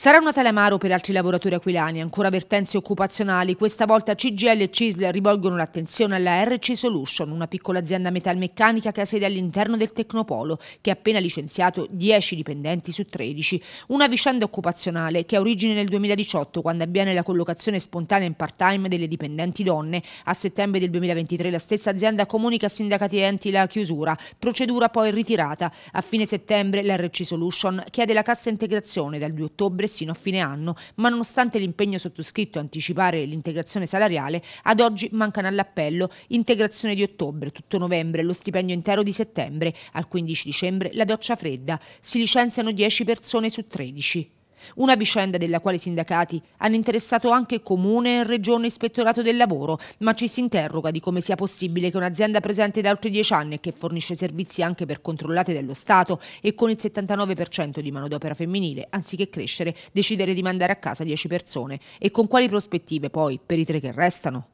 Sarà una tale amaro per altri lavoratori aquilani, ancora vertenze occupazionali. Questa volta CGL e CISL rivolgono l'attenzione alla RC Solution, una piccola azienda metalmeccanica che ha sede all'interno del Tecnopolo, che ha appena licenziato 10 dipendenti su 13. Una vicenda occupazionale che ha origine nel 2018, quando avviene la collocazione spontanea in part-time delle dipendenti donne. A settembre del 2023 la stessa azienda comunica a sindacati enti la chiusura, procedura poi ritirata. A fine settembre l'RC Solution chiede la cassa integrazione dal 2 ottobre persino a fine anno, ma nonostante l'impegno sottoscritto a anticipare l'integrazione salariale, ad oggi mancano all'appello integrazione di ottobre, tutto novembre, lo stipendio intero di settembre, al 15 dicembre la doccia fredda. Si licenziano 10 persone su 13. Una vicenda della quale i sindacati hanno interessato anche Comune e Regione Ispettorato del Lavoro, ma ci si interroga di come sia possibile che un'azienda presente da oltre dieci anni e che fornisce servizi anche per controllate dello Stato e con il 79% di manodopera femminile, anziché crescere, decidere di mandare a casa 10 persone e con quali prospettive poi per i tre che restano.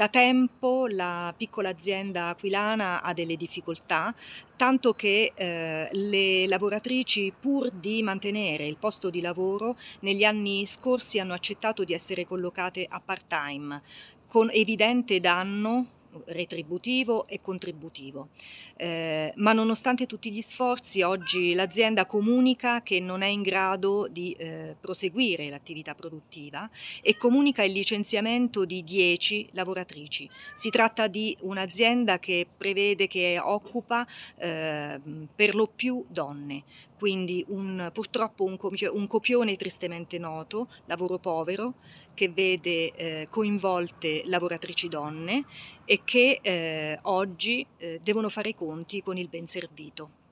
Da tempo la piccola azienda aquilana ha delle difficoltà, tanto che eh, le lavoratrici, pur di mantenere il posto di lavoro, negli anni scorsi hanno accettato di essere collocate a part-time, con evidente danno retributivo e contributivo. Eh, ma nonostante tutti gli sforzi, oggi l'azienda comunica che non è in grado di eh, proseguire l'attività produttiva e comunica il licenziamento di 10 lavoratrici. Si tratta di un'azienda che prevede che occupa eh, per lo più donne, quindi un, purtroppo un, un, copione tristemente noto, lavoro povero, che vede eh, coinvolte lavoratrici donne e che che eh, oggi eh, devono fare i conti con il ben servito.